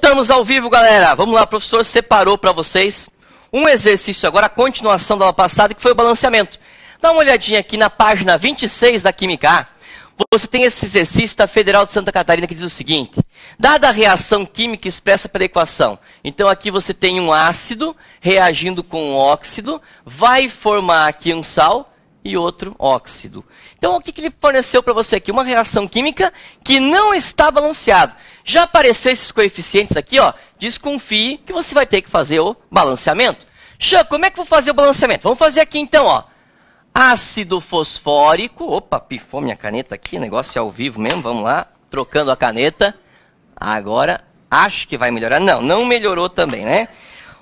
Voltamos ao vivo, galera. Vamos lá, o professor separou para vocês um exercício agora, a continuação da aula passada, que foi o balanceamento. Dá uma olhadinha aqui na página 26 da Química A. Você tem esse exercício da Federal de Santa Catarina que diz o seguinte: dada a reação química expressa pela equação, então aqui você tem um ácido reagindo com um óxido, vai formar aqui um sal, e outro óxido. Então, o que, que ele forneceu para você aqui? Uma reação química que não está balanceada. Já apareceram esses coeficientes aqui, ó, desconfie que você vai ter que fazer o balanceamento. Xan, como é que eu vou fazer o balanceamento? Vamos fazer aqui então, ó. Ácido fosfórico. Opa, pifou minha caneta aqui, negócio é ao vivo mesmo, vamos lá. Trocando a caneta. Agora, acho que vai melhorar. Não, não melhorou também, né?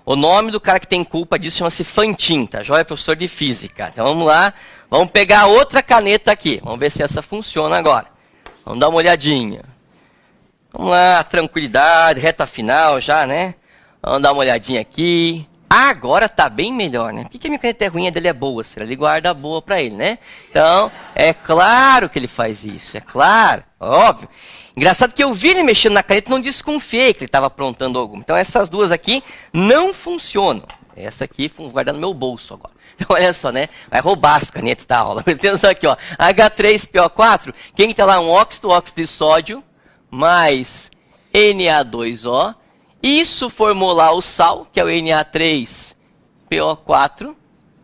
O nome do cara que tem culpa disso chama-se Fantin, tá? Joia, professor de física. Então vamos lá, vamos pegar outra caneta aqui. Vamos ver se essa funciona agora. Vamos dar uma olhadinha. Vamos lá, tranquilidade, reta final já, né? Vamos dar uma olhadinha aqui. Agora tá bem melhor, né? Por que, a minha caneta é ruim a dele é boa? Será ele guarda boa para ele, né? Então, é claro que ele faz isso, é claro, óbvio. Engraçado que eu vi ele mexendo na caneta e não desconfiei que ele estava aprontando alguma. Então essas duas aqui não funcionam. Essa aqui vou guardar no meu bolso agora. Então olha só, né? Vai roubar as canetas da aula. Atenção aqui, ó. H3PO4, quem está lá? Um óxido, óxido de sódio, mais Na2O. Isso formou lá o sal, que é o Na3PO4,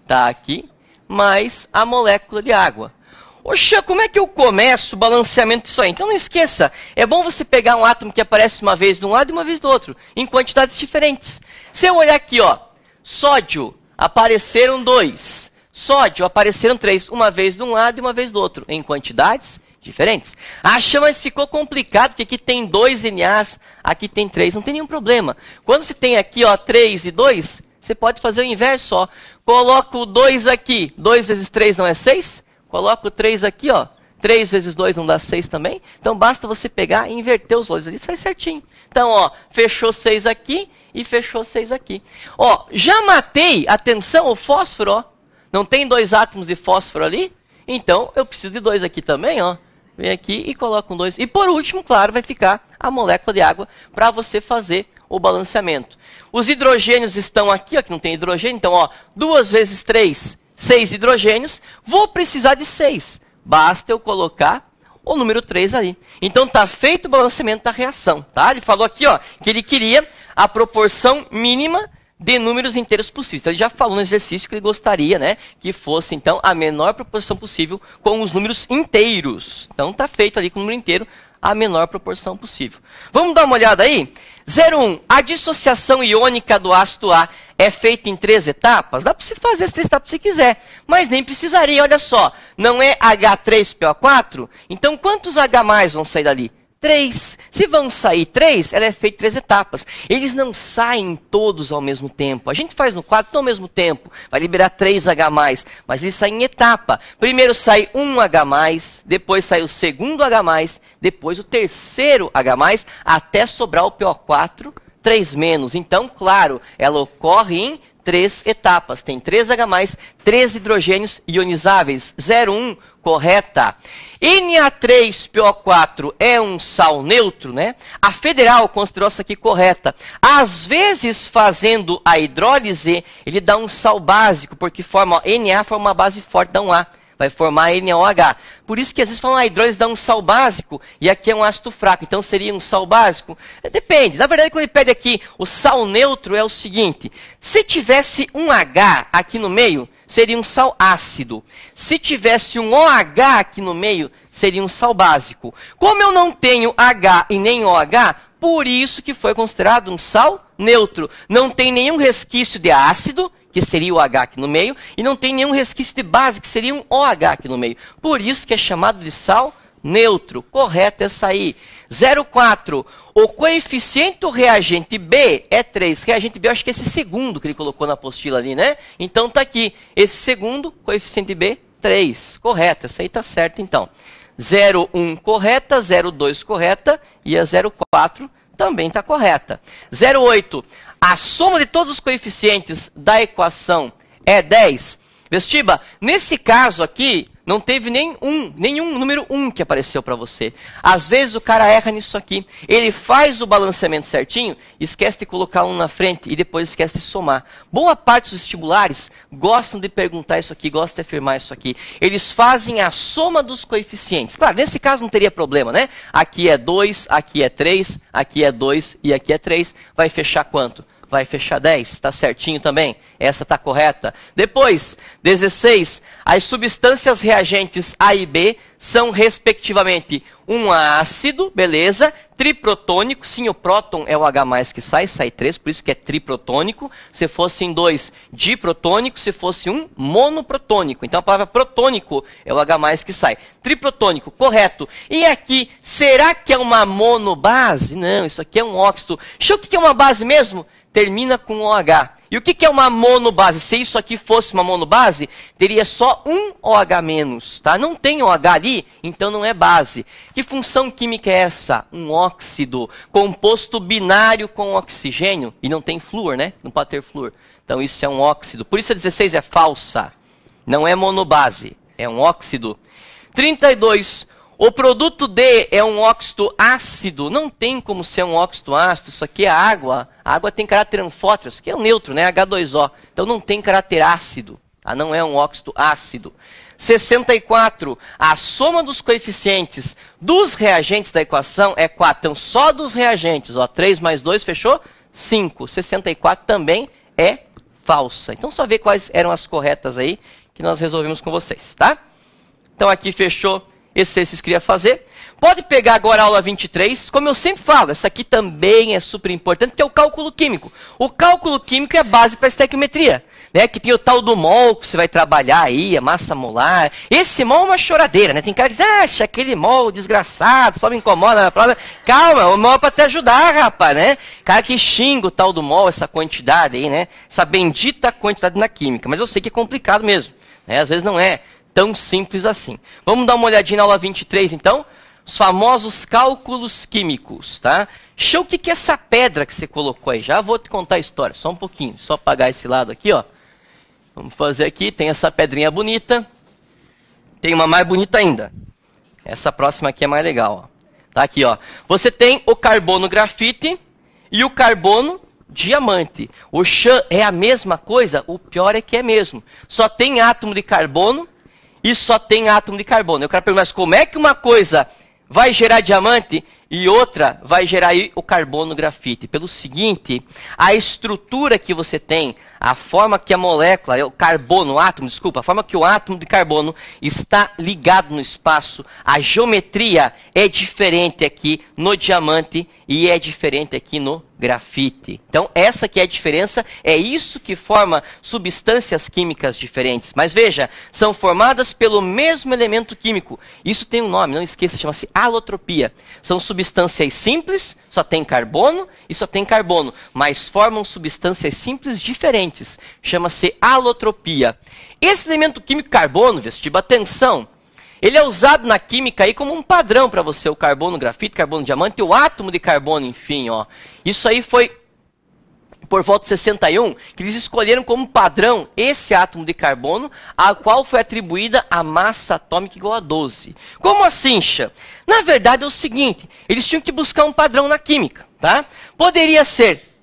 tá aqui, mais a molécula de água. Oxa, como é que eu começo o balanceamento disso aí? Então não esqueça, é bom você pegar um átomo que aparece uma vez de um lado e uma vez do outro, em quantidades diferentes. Se eu olhar aqui, ó, sódio, apareceram dois. Sódio, apareceram três, uma vez de um lado e uma vez do outro, em quantidades diferentes. Acha, mas ficou complicado, porque aqui tem dois NAs, aqui tem três, não tem nenhum problema. Quando você tem aqui, ó, três e dois, você pode fazer o inverso, ó. Coloco dois aqui, dois vezes três não é seis? Coloco 3 aqui, ó. 3 vezes 2 não dá 6 também. Então basta você pegar e inverter os valores ali, faz certinho. Então, ó, fechou 6 aqui e fechou 6 aqui. Ó, já matei, atenção, o fósforo, ó. Não tem dois átomos de fósforo ali? Então, eu preciso de dois aqui também, ó. Vem aqui e coloco um dois. E por último, claro, vai ficar a molécula de água para você fazer o balanceamento. Os hidrogênios estão aqui, ó, que não tem hidrogênio, então, ó, duas vezes três seis hidrogênios, vou precisar de seis. Basta eu colocar o número 3 aí. Então está feito o balanceamento da reação. Tá? Ele falou aqui ó, que ele queria a proporção mínima de números inteiros possíveis. Então, ele já falou no exercício que ele gostaria né, que fosse então a menor proporção possível com os números inteiros. Então está feito ali com o número inteiro a menor proporção possível. Vamos dar uma olhada aí? 01. A dissociação iônica do ácido A é feita em três etapas? Dá para você fazer as três etapas se quiser, mas nem precisaria, olha só. Não é H3PO4? Então quantos H vão sair dali? três. Se vão sair três, ela é feita em três etapas. Eles não saem todos ao mesmo tempo. A gente faz no quadro ao mesmo tempo. Vai liberar 3H+, mas eles saem em etapa. Primeiro sai um H+, depois sai o segundo H+, depois o terceiro H+, até sobrar o PO4, 3 menos. Então, claro, ela ocorre em três etapas. Tem três H+, três hidrogênios ionizáveis. 01, correta. Na3PO4 é um sal neutro, né? A federal considerou essa aqui correta. Às vezes, fazendo a hidrólise, ele dá um sal básico, porque forma, ó, Na forma uma base forte, dá um A vai formar NaOH. Por isso que às vezes falam, ah, hidrólise dá um sal básico e aqui é um ácido fraco, então seria um sal básico? É, depende. Na verdade, quando ele pede aqui o sal neutro é o seguinte, se tivesse um H aqui no meio, seria um sal ácido. Se tivesse um OH aqui no meio, seria um sal básico. Como eu não tenho H e nem OH, por isso que foi considerado um sal neutro. Não tem nenhum resquício de ácido, que seria o H aqui no meio, e não tem nenhum resquício de base, que seria um OH aqui no meio. Por isso que é chamado de sal neutro. Correto é essa aí. 04. O coeficiente do reagente B é 3. Reagente B, eu acho que é esse segundo que ele colocou na apostila ali, né? Então está aqui. Esse segundo, coeficiente B, 3. Correto. Essa aí está certa então. 01 correta, 02 correta e a 04 também está correta. 08 a soma de todos os coeficientes da equação é 10, Vestiba, nesse caso aqui, não teve nem um, nenhum número 1 um que apareceu para você. Às vezes o cara erra nisso aqui. Ele faz o balanceamento certinho, esquece de colocar um na frente e depois esquece de somar. Boa parte dos vestibulares gostam de perguntar isso aqui, gostam de afirmar isso aqui. Eles fazem a soma dos coeficientes. Claro, nesse caso não teria problema, né? Aqui é 2, aqui é 3, aqui é 2 e aqui é 3. Vai fechar quanto? vai fechar 10, está certinho também, essa está correta. Depois, 16, as substâncias reagentes A e B são respectivamente um ácido, beleza, triprotônico, sim, o próton é o H+, que sai, sai 3, por isso que é triprotônico, se fosse em 2, diprotônico, se fosse um monoprotônico. Então a palavra protônico é o H+, que sai. Triprotônico, correto. E aqui, será que é uma monobase? Não, isso aqui é um óxido. Deixa eu o que é uma base mesmo? termina com OH. E o que, que é uma monobase? Se isso aqui fosse uma monobase, teria só um OH menos, tá? Não tem OH ali, então não é base. Que função química é essa? Um óxido, composto binário com oxigênio. E não tem flúor, né? Não pode ter flúor. Então isso é um óxido. Por isso a 16 é falsa. Não é monobase, é um óxido. 32. O produto D é um óxido ácido. Não tem como ser um óxido ácido. Isso aqui é água. A água tem caráter anfótero. Isso aqui é um neutro, né? H2O. Então não tem caráter ácido. Ah, não é um óxido ácido. 64. A soma dos coeficientes dos reagentes da equação é 4. Então, só dos reagentes. Ó, 3 mais 2, fechou? 5. 64 também é falsa. Então, só ver quais eram as corretas aí que nós resolvemos com vocês, tá? Então, aqui fechou esse exercício que eu queria fazer. Pode pegar agora a aula 23, como eu sempre falo, essa aqui também é super importante, que é o cálculo químico. O cálculo químico é a base para a estequiometria, né? Que tem o tal do mol que você vai trabalhar aí, a massa molar. Esse mol é uma choradeira, né? Tem cara que diz, acha aquele mol desgraçado, só me incomoda na prova. Calma, o mol é para te ajudar, rapaz, né? Cara que xinga o tal do mol, essa quantidade aí, né? Essa bendita quantidade na química. Mas eu sei que é complicado mesmo, né? Às vezes não é. Tão simples assim. Vamos dar uma olhadinha na aula 23, então? Os famosos cálculos químicos, tá? Show, o que, que é essa pedra que você colocou aí? Já vou te contar a história, só um pouquinho. Só apagar esse lado aqui, ó. Vamos fazer aqui, tem essa pedrinha bonita. Tem uma mais bonita ainda. Essa próxima aqui é mais legal, ó. Tá aqui, ó. Você tem o carbono grafite e o carbono diamante. O chã é a mesma coisa? O pior é que é mesmo. Só tem átomo de carbono isso só tem átomo de carbono. Eu quero perguntar, mas como é que uma coisa vai gerar diamante e outra vai gerar o carbono grafite? Pelo seguinte, a estrutura que você tem, a forma que a molécula, é o carbono, o átomo, desculpa, a forma que o átomo de carbono está ligado no espaço, a geometria é diferente aqui no diamante e é diferente aqui no grafite. Então, essa que é a diferença, é isso que forma substâncias químicas diferentes. Mas veja, são formadas pelo mesmo elemento químico. Isso tem um nome, não esqueça, chama-se alotropia. São substâncias simples, só tem carbono e só tem carbono, mas formam substâncias simples diferentes. Chama-se alotropia. Esse elemento químico carbono, vestiba atenção, ele é usado na química aí como um padrão para você, o carbono grafite, carbono diamante, o átomo de carbono, enfim, ó. Isso aí foi por volta de 61 que eles escolheram como padrão esse átomo de carbono, a qual foi atribuída a massa atômica igual a 12. Como assim, Xa? Na verdade é o seguinte, eles tinham que buscar um padrão na química, tá? Poderia ser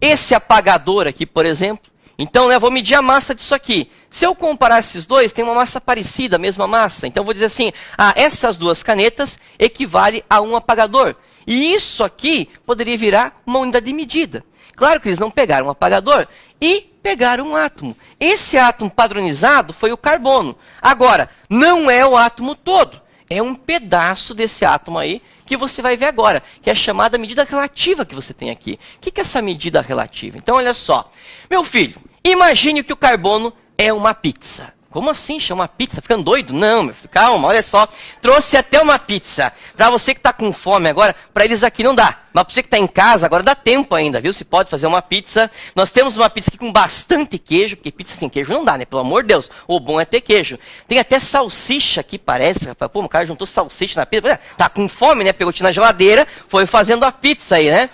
esse apagador aqui, por exemplo. Então, né, eu vou medir a massa disso aqui. Se eu comparar esses dois, tem uma massa parecida, a mesma massa. Então eu vou dizer assim, ah, essas duas canetas equivale a um apagador. E isso aqui poderia virar uma unidade de medida. Claro que eles não pegaram um apagador e pegaram um átomo. Esse átomo padronizado foi o carbono. Agora, não é o átomo todo, é um pedaço desse átomo aí que você vai ver agora, que é a chamada medida relativa que você tem aqui. O que é essa medida relativa? Então, olha só. Meu filho, imagine que o carbono é uma pizza. Como assim chama pizza? Ficando doido? Não, meu filho, calma, olha só. Trouxe até uma pizza. Para você que está com fome agora, para eles aqui não dá. Mas para você que está em casa, agora dá tempo ainda, viu? Se pode fazer uma pizza. Nós temos uma pizza aqui com bastante queijo, porque pizza sem queijo não dá, né? Pelo amor de Deus. O bom é ter queijo. Tem até salsicha aqui, parece, rapaz. Pô, o cara juntou salsicha na pizza. É, tá com fome, né? Pegou na geladeira, foi fazendo a pizza aí, né?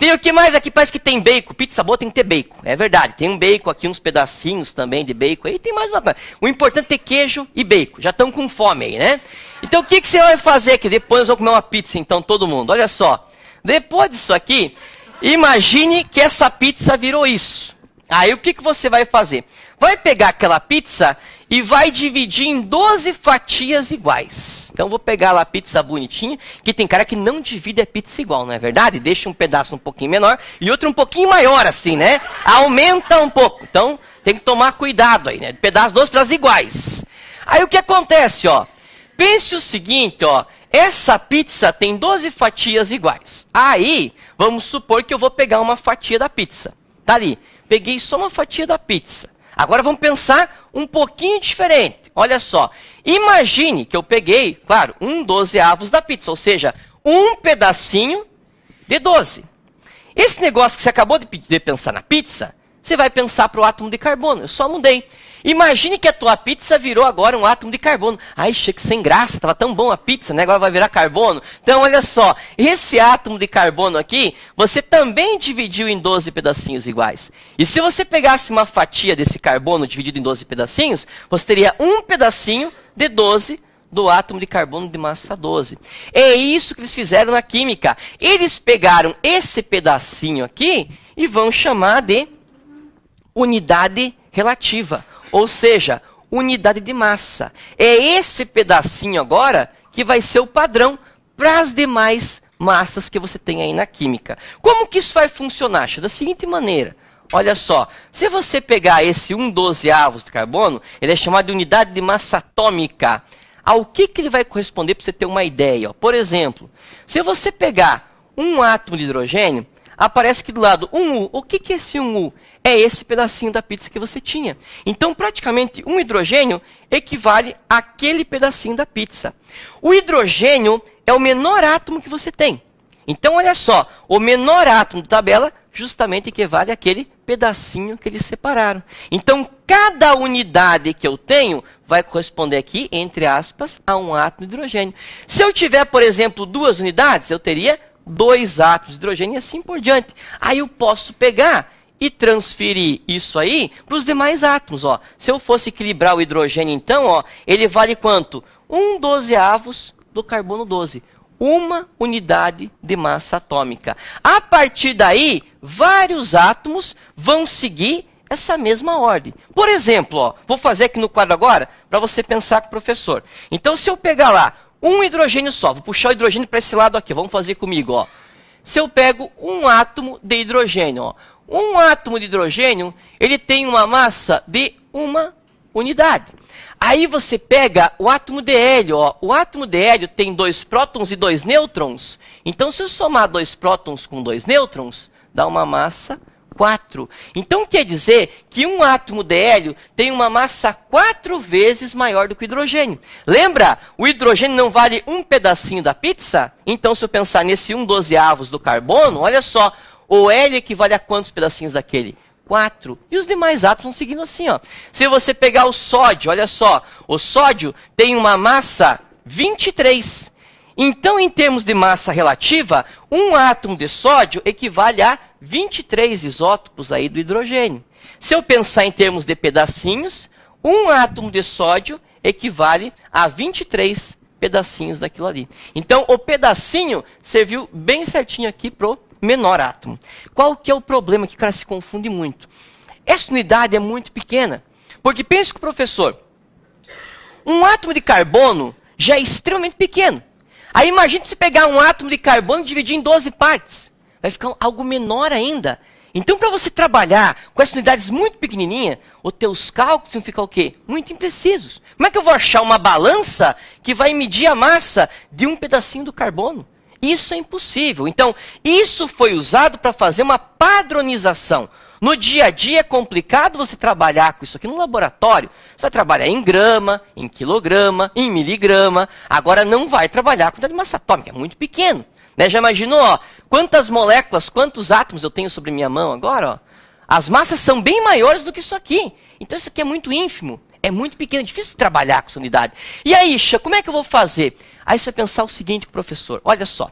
Tem o que mais aqui? Parece que tem bacon. Pizza boa tem que ter bacon. É verdade. Tem um bacon aqui, uns pedacinhos também de bacon. Aí tem mais uma coisa. O importante é ter queijo e bacon. Já estão com fome aí, né? Então o que, que você vai fazer aqui? Depois eu vamos comer uma pizza, então, todo mundo. Olha só. Depois disso aqui, imagine que essa pizza virou isso. Aí o que, que você vai fazer? Vai pegar aquela pizza e vai dividir em 12 fatias iguais. Então vou pegar lá a pizza bonitinha, que tem cara que não divide a é pizza igual, não é verdade? Deixa um pedaço um pouquinho menor e outro um pouquinho maior assim, né? Aumenta um pouco. Então tem que tomar cuidado aí, né? Pedaço, dois pedaços iguais. Aí o que acontece, ó? Pense o seguinte, ó. Essa pizza tem 12 fatias iguais. Aí, vamos supor que eu vou pegar uma fatia da pizza. Tá ali. Peguei só uma fatia da pizza. Agora vamos pensar um pouquinho diferente. Olha só. Imagine que eu peguei, claro, um dozeavos da pizza, ou seja, um pedacinho de 12. Esse negócio que você acabou de pensar na pizza, você vai pensar para o átomo de carbono. Eu só mudei. Imagine que a tua pizza virou agora um átomo de carbono. Ai, Chico, sem graça, estava tão bom a pizza, né? Agora vai virar carbono. Então, olha só, esse átomo de carbono aqui, você também dividiu em 12 pedacinhos iguais. E se você pegasse uma fatia desse carbono dividido em 12 pedacinhos, você teria um pedacinho de 12 do átomo de carbono de massa 12. É isso que eles fizeram na química. Eles pegaram esse pedacinho aqui e vão chamar de unidade relativa. Ou seja, unidade de massa. É esse pedacinho agora que vai ser o padrão para as demais massas que você tem aí na química. Como que isso vai funcionar? Da seguinte maneira. Olha só, se você pegar esse 1 12 avos de carbono, ele é chamado de unidade de massa atômica. Ao que, que ele vai corresponder para você ter uma ideia? Ó. Por exemplo, se você pegar um átomo de hidrogênio, aparece aqui do lado um U. O que, que é esse 1U? é esse pedacinho da pizza que você tinha. Então, praticamente, um hidrogênio equivale àquele pedacinho da pizza. O hidrogênio é o menor átomo que você tem. Então, olha só, o menor átomo da tabela justamente equivale àquele pedacinho que eles separaram. Então, cada unidade que eu tenho vai corresponder aqui, entre aspas, a um átomo de hidrogênio. Se eu tiver, por exemplo, duas unidades, eu teria dois átomos de hidrogênio e assim por diante. Aí eu posso pegar e transferir isso aí para os demais átomos. Ó. Se eu fosse equilibrar o hidrogênio, então, ó, ele vale quanto? 1 um dozeavos do carbono 12. Uma unidade de massa atômica. A partir daí, vários átomos vão seguir essa mesma ordem. Por exemplo, ó, vou fazer aqui no quadro agora para você pensar com o professor. Então, se eu pegar lá um hidrogênio só, vou puxar o hidrogênio para esse lado aqui, vamos fazer comigo. Ó. Se eu pego um átomo de hidrogênio, ó, um átomo de hidrogênio, ele tem uma massa de uma unidade. Aí você pega o átomo de hélio. Ó. O átomo de hélio tem dois prótons e dois nêutrons. Então, se eu somar dois prótons com dois nêutrons, dá uma massa 4. Então, quer dizer que um átomo de hélio tem uma massa quatro vezes maior do que o hidrogênio. Lembra? O hidrogênio não vale um pedacinho da pizza? Então, se eu pensar nesse um dozeavos do carbono, olha só, o L equivale a quantos pedacinhos daquele? 4. E os demais átomos vão seguindo assim, ó. Se você pegar o sódio, olha só, o sódio tem uma massa 23. Então, em termos de massa relativa, um átomo de sódio equivale a 23 isótopos aí do hidrogênio. Se eu pensar em termos de pedacinhos, um átomo de sódio equivale a 23 pedacinhos daquilo ali. Então, o pedacinho serviu bem certinho aqui pro menor átomo. Qual que é o problema que o cara se confunde muito? Essa unidade é muito pequena. Porque pense com o professor. Um átomo de carbono já é extremamente pequeno. Aí imagine se pegar um átomo de carbono e dividir em 12 partes. Vai ficar algo menor ainda. Então, para você trabalhar com essas unidades muito pequenininhas, os teus cálculos vão ficar o quê? Muito imprecisos. Como é que eu vou achar uma balança que vai medir a massa de um pedacinho do carbono? Isso é impossível. Então, isso foi usado para fazer uma padronização. No dia a dia é complicado você trabalhar com isso aqui no laboratório. Você vai trabalhar em grama, em quilograma, em miligrama. Agora não vai trabalhar com a de massa atômica, é muito pequeno. Né? Já imaginou, ó, quantas moléculas, quantos átomos eu tenho sobre minha mão agora? Ó? As massas são bem maiores do que isso aqui. Então isso aqui é muito ínfimo. É muito pequeno, é difícil trabalhar com essa unidade. E aí, Isha, como é que eu vou fazer? Aí você vai pensar o seguinte, professor, olha só.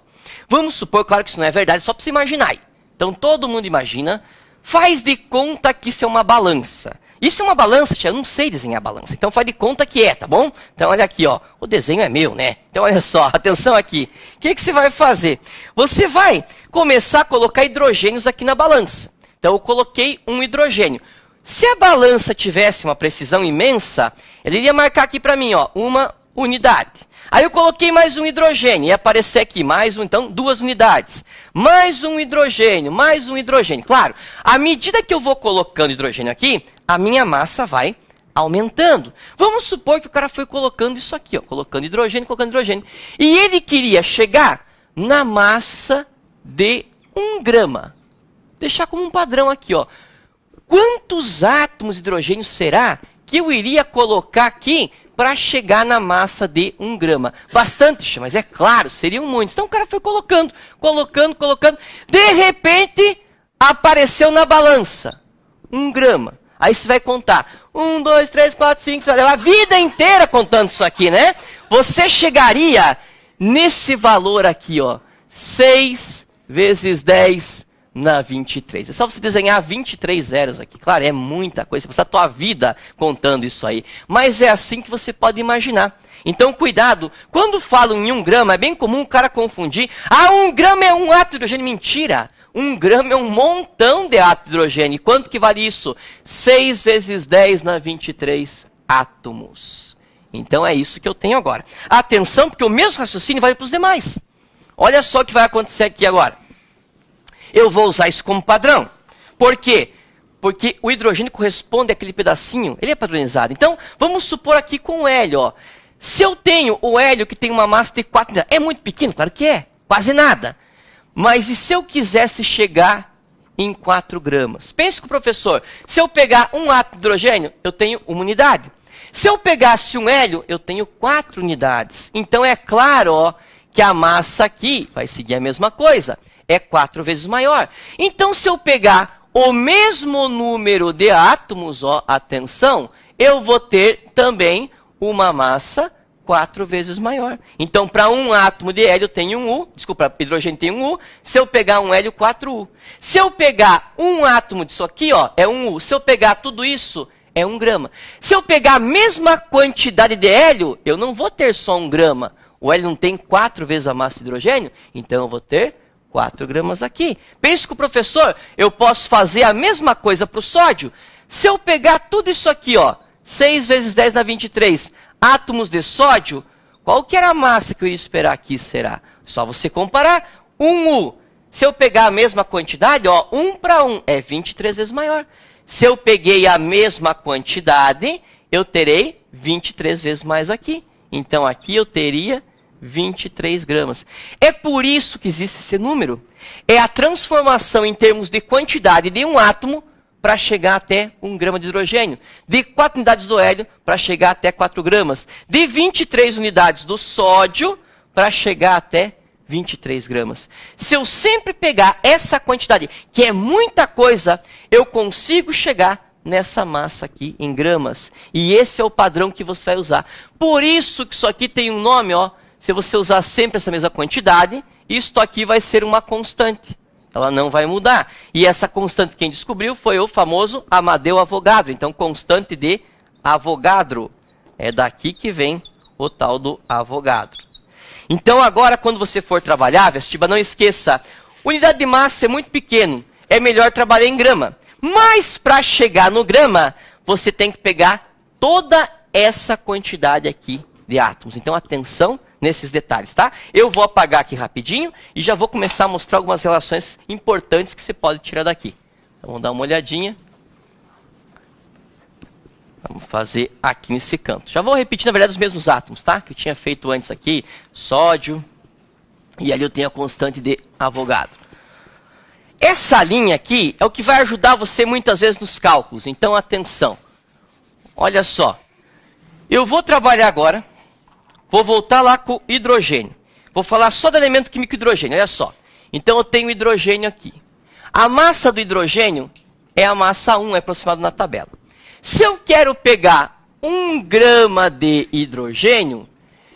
Vamos supor, claro que isso não é verdade, só para você imaginar. Aí. Então todo mundo imagina, faz de conta que isso é uma balança. Isso é uma balança, tia, eu não sei desenhar balança. Então faz de conta que é, tá bom? Então olha aqui, ó, o desenho é meu, né? Então olha só, atenção aqui. O que, que você vai fazer? Você vai começar a colocar hidrogênios aqui na balança. Então eu coloquei um hidrogênio. Se a balança tivesse uma precisão imensa, ele iria marcar aqui para mim, ó, uma unidade. Aí eu coloquei mais um hidrogênio, ia aparecer aqui mais um, então duas unidades. Mais um hidrogênio, mais um hidrogênio. Claro, à medida que eu vou colocando hidrogênio aqui, a minha massa vai aumentando. Vamos supor que o cara foi colocando isso aqui, ó, colocando hidrogênio, colocando hidrogênio. E ele queria chegar na massa de um grama. Deixar como um padrão aqui, ó quantos átomos de hidrogênio será que eu iria colocar aqui para chegar na massa de 1 um grama? Bastante, mas é claro, seriam muitos. Então o cara foi colocando, colocando, colocando. De repente, apareceu na balança 1 um grama. Aí você vai contar. Um, dois, três, quatro, cinco, você vai levar a vida inteira contando isso aqui, né? Você chegaria nesse valor aqui, ó. 6 vezes 10 na 23. É só você desenhar 23 zeros aqui. Claro, é muita coisa, você passa a tua vida contando isso aí. Mas é assim que você pode imaginar. Então, cuidado. Quando falam em um grama, é bem comum o cara confundir. Ah, um grama é um átomo de hidrogênio. Mentira! Um grama é um montão de átomo de hidrogênio. E quanto que vale isso? 6 vezes 10 na 23 átomos. Então, é isso que eu tenho agora. Atenção, porque o mesmo raciocínio vale para os demais. Olha só o que vai acontecer aqui agora. Eu vou usar isso como padrão. Por quê? Porque o hidrogênio corresponde àquele pedacinho, ele é padronizado. Então, vamos supor aqui com o hélio. Ó. Se eu tenho o hélio que tem uma massa de 4 é muito pequeno? Claro que é, quase nada. Mas e se eu quisesse chegar em 4 gramas? Pense com o professor, se eu pegar um átomo de hidrogênio, eu tenho uma unidade. Se eu pegasse um hélio, eu tenho 4 unidades. Então é claro ó, que a massa aqui vai seguir a mesma coisa é quatro vezes maior. Então, se eu pegar o mesmo número de átomos, ó, atenção, eu vou ter também uma massa quatro vezes maior. Então, para um átomo de hélio tem um U, desculpa, hidrogênio tem um U, se eu pegar um hélio, 4U. Se eu pegar um átomo disso aqui, ó, é um U. Se eu pegar tudo isso, é um grama. Se eu pegar a mesma quantidade de hélio, eu não vou ter só um grama. O hélio não tem quatro vezes a massa de hidrogênio, então eu vou ter 4 gramas aqui. Pense com o professor, eu posso fazer a mesma coisa para o sódio. Se eu pegar tudo isso aqui, ó, 6 vezes 10 na 23 átomos de sódio, qual que era a massa que eu ia esperar aqui, será? Só você comparar. 1U. Se eu pegar a mesma quantidade, ó, 1 para 1 é 23 vezes maior. Se eu peguei a mesma quantidade, eu terei 23 vezes mais aqui. Então aqui eu teria 23 gramas. É por isso que existe esse número. É a transformação em termos de quantidade de um átomo para chegar até um grama de hidrogênio, de 4 unidades do hélio para chegar até 4 gramas, de 23 unidades do sódio para chegar até 23 gramas. Se eu sempre pegar essa quantidade, que é muita coisa, eu consigo chegar nessa massa aqui em gramas. E esse é o padrão que você vai usar. Por isso que isso aqui tem um nome, ó, se você usar sempre essa mesma quantidade, isto aqui vai ser uma constante. Ela não vai mudar. E essa constante quem descobriu foi o famoso Amadeu Avogadro. Então, constante de Avogadro. É daqui que vem o tal do Avogadro. Então, agora, quando você for trabalhar, Vestiba, não esqueça. Unidade de massa é muito pequeno. É melhor trabalhar em grama. Mas, para chegar no grama, você tem que pegar toda essa quantidade aqui de átomos. Então, atenção nesses detalhes, tá? Eu vou apagar aqui rapidinho e já vou começar a mostrar algumas relações importantes que você pode tirar daqui. Então, vamos dar uma olhadinha. Vamos fazer aqui nesse canto. Já vou repetir, na verdade, os mesmos átomos, tá? Que eu tinha feito antes aqui. Sódio. E ali eu tenho a constante de Avogadro. Essa linha aqui é o que vai ajudar você muitas vezes nos cálculos. Então, atenção. Olha só. Eu vou trabalhar agora Vou voltar lá com hidrogênio. Vou falar só do elemento químico hidrogênio, olha só. Então eu tenho hidrogênio aqui. A massa do hidrogênio é a massa 1, é aproximado na tabela. Se eu quero pegar 1 grama de hidrogênio,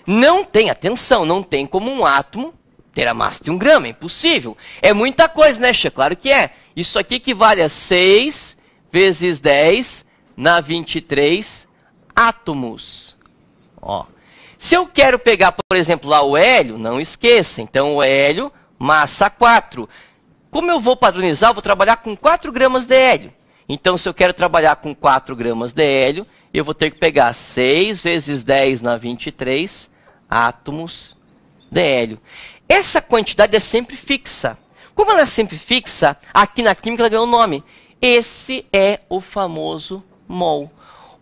não tem, atenção, não tem como um átomo ter a massa de 1 grama, é impossível. É muita coisa, né, Xê? Claro que é. Isso aqui equivale a 6 vezes 10 na 23 átomos. Ó. Se eu quero pegar, por exemplo, lá o hélio, não esqueça. Então, o hélio, massa 4. Como eu vou padronizar, eu vou trabalhar com 4 gramas de hélio. Então, se eu quero trabalhar com 4 gramas de hélio, eu vou ter que pegar 6 vezes 10 na 23 átomos de hélio. Essa quantidade é sempre fixa. Como ela é sempre fixa, aqui na química ela ganhou o nome. Esse é o famoso mol.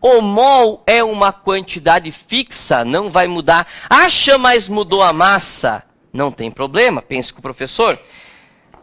O mol é uma quantidade fixa, não vai mudar. Acha, mas mudou a massa. Não tem problema, pense com o professor.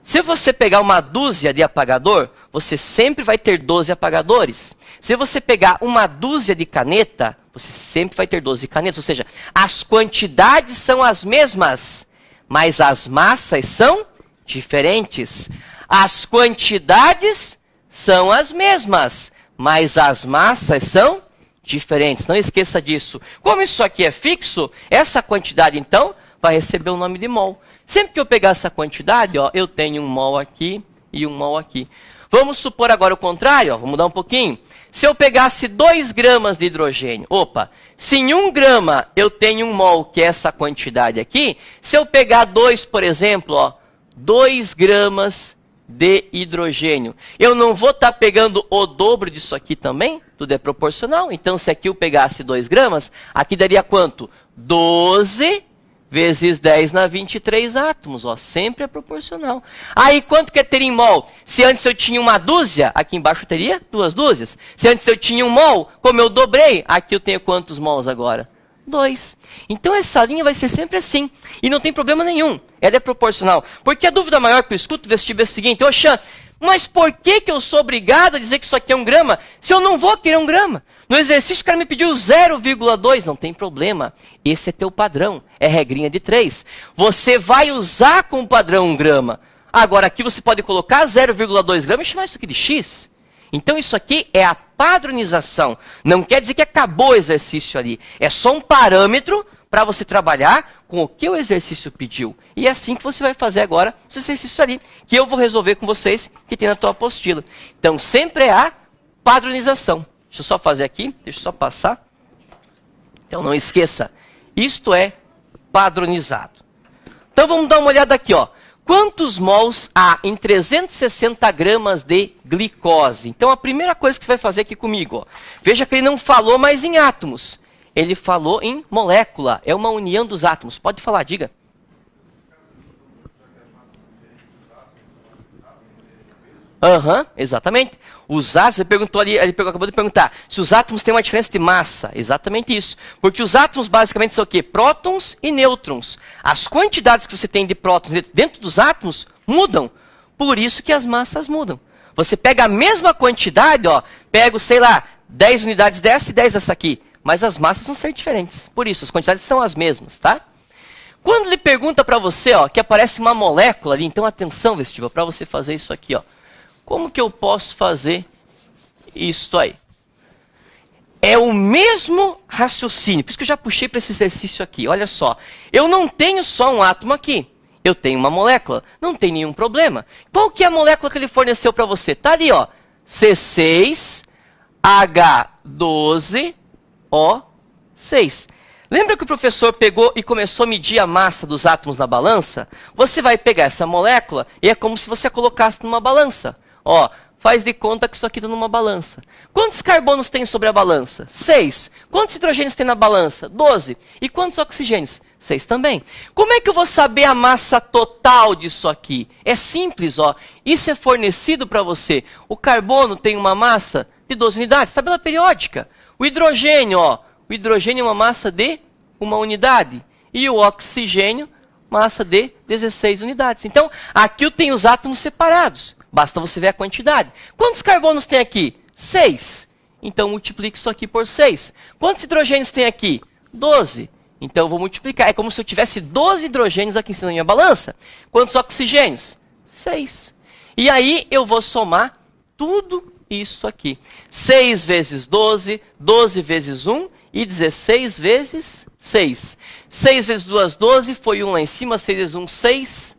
Se você pegar uma dúzia de apagador, você sempre vai ter 12 apagadores. Se você pegar uma dúzia de caneta, você sempre vai ter 12 canetas. Ou seja, as quantidades são as mesmas, mas as massas são diferentes. As quantidades são as mesmas, mas as massas são diferentes. Não esqueça disso. Como isso aqui é fixo, essa quantidade então vai receber o nome de mol. Sempre que eu pegar essa quantidade, ó, eu tenho um mol aqui e um mol aqui. Vamos supor agora o contrário, ó, vamos mudar um pouquinho. Se eu pegasse 2 gramas de hidrogênio, opa, se em 1 um grama eu tenho um mol, que é essa quantidade aqui, se eu pegar 2, por exemplo, ó, 2 gramas de hidrogênio. Eu não vou estar tá pegando o dobro disso aqui também? Tudo é proporcional. Então, se aqui eu pegasse 2 gramas, aqui daria quanto? 12 vezes 10 na 23 átomos. Ó, sempre é proporcional. Aí, quanto que é ter em mol? Se antes eu tinha uma dúzia, aqui embaixo eu teria duas dúzias. Se antes eu tinha um mol, como eu dobrei, aqui eu tenho quantos mols agora? 2. Então essa linha vai ser sempre assim. E não tem problema nenhum. Ela é proporcional. Porque a dúvida maior que eu escuto vestido é a seguinte: Oxan, mas por que, que eu sou obrigado a dizer que isso aqui é um grama se eu não vou querer um grama? No exercício o cara me pediu 0,2, não tem problema. Esse é teu padrão, é regrinha de 3. Você vai usar com o padrão um grama. Agora aqui você pode colocar 0,2 gramas e chamar isso aqui de x. Então isso aqui é a padronização. Não quer dizer que acabou o exercício ali. É só um parâmetro para você trabalhar com o que o exercício pediu. E é assim que você vai fazer agora os exercícios ali, que eu vou resolver com vocês, que tem na tua apostila. Então sempre é a padronização. Deixa eu só fazer aqui, deixa eu só passar. Então não esqueça, isto é padronizado. Então vamos dar uma olhada aqui, ó quantos mols há em 360 gramas de glicose? Então, a primeira coisa que você vai fazer aqui comigo, ó, veja que ele não falou mais em átomos, ele falou em molécula, é uma união dos átomos. Pode falar, diga. Aham, uhum, exatamente. Os átomos, ele perguntou ali, ele acabou de perguntar, se os átomos têm uma diferença de massa. Exatamente isso. Porque os átomos basicamente são o quê? Prótons e nêutrons. As quantidades que você tem de prótons dentro dos átomos mudam. Por isso que as massas mudam. Você pega a mesma quantidade, ó, pega sei lá, 10 unidades dessa e 10 dessa aqui. Mas as massas vão ser diferentes. Por isso, as quantidades são as mesmas, tá? Quando ele pergunta para você, ó, que aparece uma molécula ali, então atenção, vestível, para você fazer isso aqui, ó. Como que eu posso fazer isso aí? É o mesmo raciocínio. Por isso que eu já puxei para esse exercício aqui. Olha só. Eu não tenho só um átomo aqui. Eu tenho uma molécula. Não tem nenhum problema. Qual que é a molécula que ele forneceu para você? Tá ali, ó. C6H12O6. Lembra que o professor pegou e começou a medir a massa dos átomos na balança? Você vai pegar essa molécula e é como se você a colocasse numa balança. Ó, faz de conta que isso aqui está numa balança. Quantos carbonos tem sobre a balança? Seis. Quantos hidrogênios tem na balança? Doze. E quantos oxigênios? Seis também. Como é que eu vou saber a massa total disso aqui? É simples, ó. Isso é fornecido para você. O carbono tem uma massa de 12 unidades, tabela tá periódica. O hidrogênio, ó. O hidrogênio é uma massa de uma unidade. E o oxigênio, massa de 16 unidades. Então, aqui eu tenho os átomos separados. Basta você ver a quantidade. Quantos carbonos tem aqui? 6. Então multiplique isso aqui por 6. Quantos hidrogênios tem aqui? 12. Então eu vou multiplicar. É como se eu tivesse 12 hidrogênios aqui em cima da minha balança. Quantos oxigênios? 6. E aí eu vou somar tudo isso aqui. 6 vezes 12, 12 vezes 1 e 16 vezes 6. 6 vezes 2, 12, foi 1 lá em cima, 6 vezes 1, 6.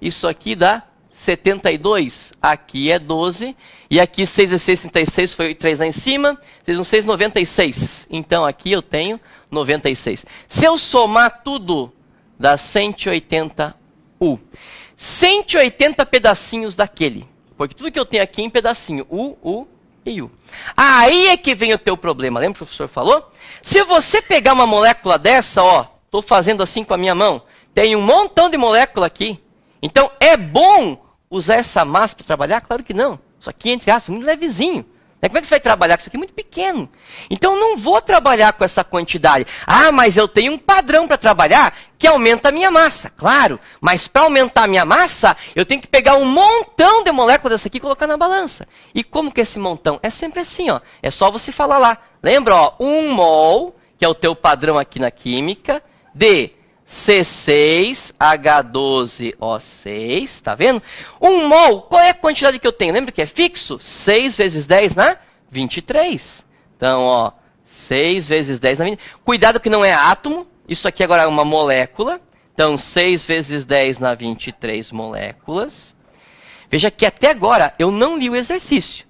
Isso aqui dá 72, aqui é 12, e aqui 6 vezes 6, 36, foi 3 lá em cima, 6 vezes 6, 96. Então aqui eu tenho 96. Se eu somar tudo, dá 180 U. 180 pedacinhos daquele, porque tudo que eu tenho aqui é em pedacinho, U, U e U. Aí é que vem o teu problema, lembra que o professor falou? Se você pegar uma molécula dessa, ó, estou fazendo assim com a minha mão, tem um montão de molécula aqui, então é bom usar essa massa para trabalhar? Claro que não. Isso aqui, entre aspas, é muito levezinho. Né? Como é que você vai trabalhar com isso aqui? Muito pequeno. Então não vou trabalhar com essa quantidade. Ah, mas eu tenho um padrão para trabalhar que aumenta a minha massa. Claro, mas para aumentar a minha massa, eu tenho que pegar um montão de moléculas dessa aqui e colocar na balança. E como que é esse montão? É sempre assim, ó. É só você falar lá. Lembra, ó, um mol, que é o teu padrão aqui na química, de C6H12O6, tá vendo? Um mol, qual é a quantidade que eu tenho? Lembra que é fixo? 6 vezes 10 na 23. Então, ó, 6 vezes 10 na 23. Cuidado que não é átomo, isso aqui agora é uma molécula. Então, 6 vezes 10 na 23 moléculas. Veja que até agora eu não li o exercício.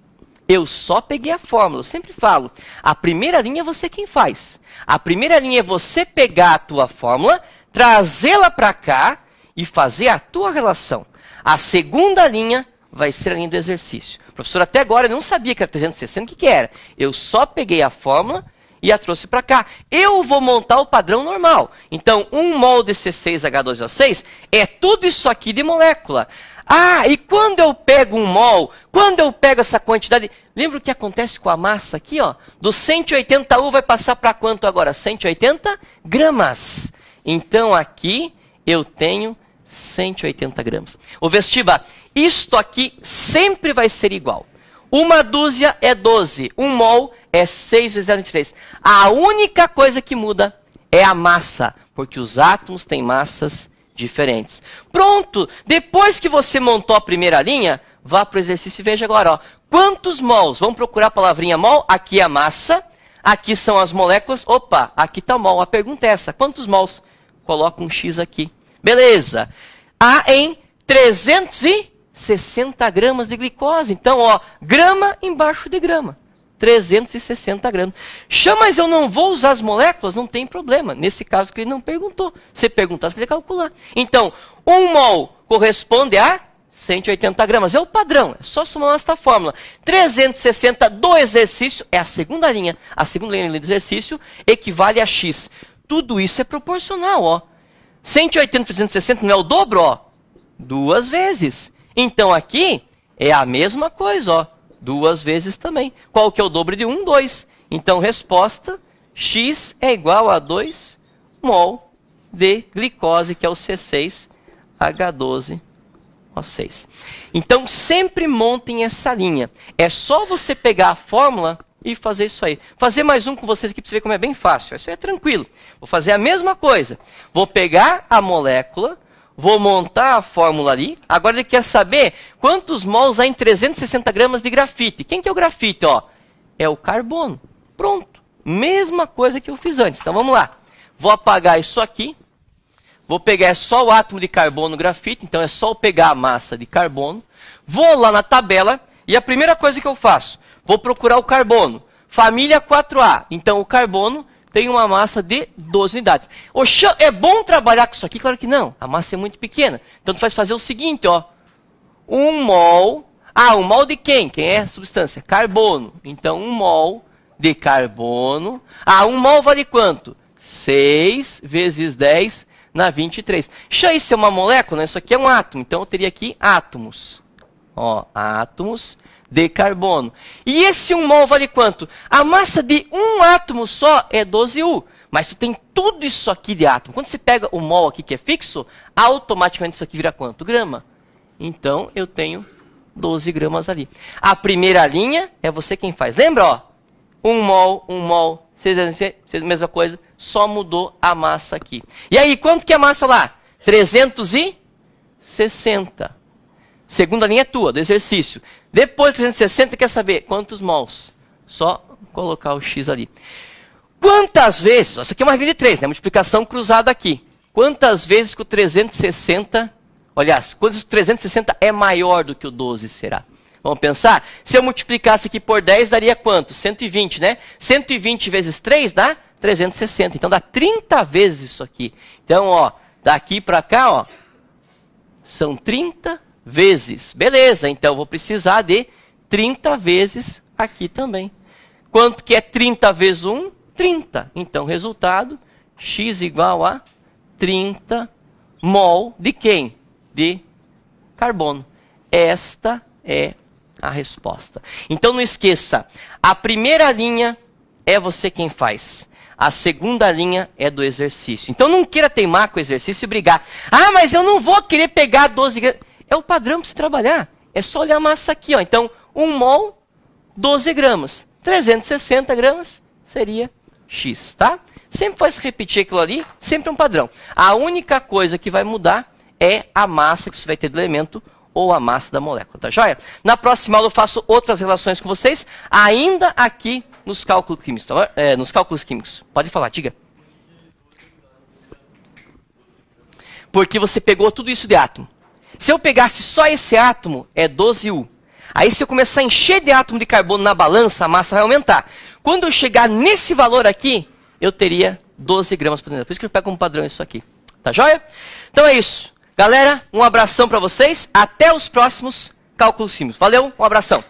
Eu só peguei a fórmula. Eu sempre falo, a primeira linha é você quem faz. A primeira linha é você pegar a tua fórmula, trazê-la para cá e fazer a tua relação. A segunda linha vai ser a linha do exercício. O professor até agora não sabia que era 360, o que, que era. Eu só peguei a fórmula e a trouxe para cá. Eu vou montar o padrão normal. Então, um mol de C6H2O6 é tudo isso aqui de molécula. Ah, e quando eu pego um mol, quando eu pego essa quantidade, lembra o que acontece com a massa aqui, ó? Do 180 U vai passar para quanto agora? 180 gramas. Então aqui eu tenho 180 gramas. O Vestiba, isto aqui sempre vai ser igual. Uma dúzia é 12, um mol é 6 vezes 0,23. A única coisa que muda é a massa, porque os átomos têm massas diferentes. Pronto! Depois que você montou a primeira linha, vá para o exercício e veja agora. Ó, quantos mols? Vamos procurar a palavrinha mol. Aqui é a massa, aqui são as moléculas. Opa, aqui está o mol. A pergunta é essa, quantos mols? coloca um X aqui. Beleza. Há em 360 gramas de glicose. Então, ó, grama embaixo de grama. 360 gramas. Chama, mas eu não vou usar as moléculas? Não tem problema. Nesse caso que ele não perguntou. Se perguntar para ele calcular. Então, 1 um mol corresponde a 180 gramas. É o padrão. É só somar esta fórmula. 360 do exercício é a segunda linha. A segunda linha do exercício equivale a x. Tudo isso é proporcional, ó. 180 por 360 não é o dobro, ó. Duas vezes. Então aqui é a mesma coisa, ó. Duas vezes também. Qual que é o dobro de 1? 2. Então resposta, X é igual a 2 mol de glicose, que é o C6H12 o 6 Então sempre montem essa linha. É só você pegar a fórmula e fazer isso aí. Fazer mais um com vocês aqui para você ver como é bem fácil. Isso aí é tranquilo. Vou fazer a mesma coisa. Vou pegar a molécula, vou montar a fórmula ali. Agora ele quer saber quantos mols há em 360 gramas de grafite. Quem que é o grafite? Ó, é o carbono. Pronto. Mesma coisa que eu fiz antes. Então vamos lá. Vou apagar isso aqui. Vou pegar é só o átomo de carbono no grafite, então é só eu pegar a massa de carbono. Vou lá na tabela e a primeira coisa que eu faço, Vou procurar o carbono. Família 4A. Então, o carbono tem uma massa de 12 unidades. Oxã, é bom trabalhar com isso aqui? Claro que não. A massa é muito pequena. Então, tu faz fazer o seguinte, ó. Um mol... Ah, um mol de quem? Quem é a substância? Carbono. Então, um mol de carbono... Ah, um mol vale quanto? 6 vezes 10 na 23. Xan, isso é uma molécula? Isso aqui é um átomo. Então, eu teria aqui átomos. Ó, átomos de carbono. E esse 1 mol vale quanto? A massa de um átomo só é 12U. Mas tu tem tudo isso aqui de átomo. Quando você pega o mol aqui que é fixo, automaticamente isso aqui vira quanto? Grama. Então eu tenho 12 gramas ali. A primeira linha é você quem faz. Lembra, ó? 1 mol, 1 mol, 6 mesma coisa, só mudou a massa aqui. E aí, quanto que é a massa lá? 360. Segunda linha é tua, do exercício. Depois 360, quer saber quantos mols? Só colocar o x ali. Quantas vezes, isso aqui é uma regra de 3, né? Multiplicação cruzada aqui. Quantas vezes que o 360, aliás, quantas 360 é maior do que o 12 será? Vamos pensar? Se eu multiplicasse aqui por 10, daria quanto? 120, né? 120 vezes 3 dá 360. Então dá 30 vezes isso aqui. Então, ó, daqui para cá, ó, são 30 vezes. Beleza, então vou precisar de 30 vezes aqui também. Quanto que é 30 vezes 1? 30. Então, resultado, x igual a 30 mol de quem? De carbono. Esta é a resposta. Então, não esqueça, a primeira linha é você quem faz. A segunda linha é do exercício. Então não queira teimar com o exercício e brigar. Ah, mas eu não vou querer pegar 12 gramas. É o padrão para se trabalhar. É só olhar a massa aqui. Ó. Então, 1 um mol, 12 gramas. 360 gramas seria X, tá? Sempre vai se repetir aquilo ali, sempre um padrão. A única coisa que vai mudar é a massa que você vai ter do elemento ou a massa da molécula, tá joia? Na próxima aula eu faço outras relações com vocês, ainda aqui nos cálculos químicos. Tá? É, nos cálculos químicos. Pode falar, diga. Porque você pegou tudo isso de átomo. Se eu pegasse só esse átomo, é 12U. Aí se eu começar a encher de átomo de carbono na balança, a massa vai aumentar. Quando eu chegar nesse valor aqui, eu teria 12 gramas por dentro. Por isso que eu pego como padrão isso aqui. Tá joia? Então é isso. Galera, um abração para vocês. Até os próximos cálculos simples. Valeu, um abração.